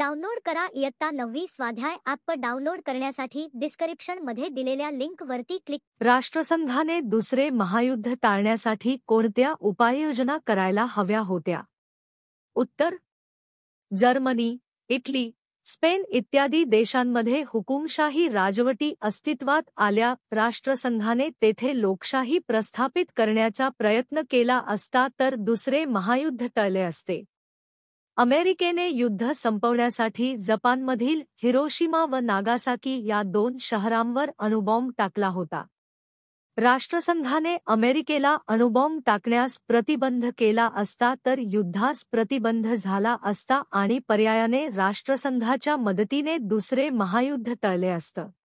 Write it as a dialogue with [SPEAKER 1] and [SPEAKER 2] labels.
[SPEAKER 1] download करा इयत्ता नववी स्वाध्याय ॲप डाउनलोड करण्यासाठी मध्ये दिलेल्या वरती क्लिक
[SPEAKER 2] राष्ट्रसंघाने दुसरे महायुद्ध टाळण्यासाठी कोणत्या उपाययोजना करायला हव्या होत्या उत्तर जर्मनी इटली स्पेन इत्यादी देशांमध्ये हुकुमशाही राजवटी अस्तित्वात आल्या राष्ट्रसंघाने तेथे लोकशाही प्रस्थापित करण्याचा प्रयत्न केला असता तर दुसरे महायुद्ध टळले असते अमेरिकेने युद्ध संपवण्यासाठी जपानमधील हिरोशिमा व नागासाकी या दोन शहरांवर अणुबॉम्ब टाकला होता राष्ट्रसंघाने अमेरिकेला अणुबॉम्ब टाकण्यास प्रतिबंध केला असता तर युद्धास प्रतिबंध झाला असता आणि पर्यायाने राष्ट्रसंघाच्या मदतीने दुसरे महायुद्ध टळले असतं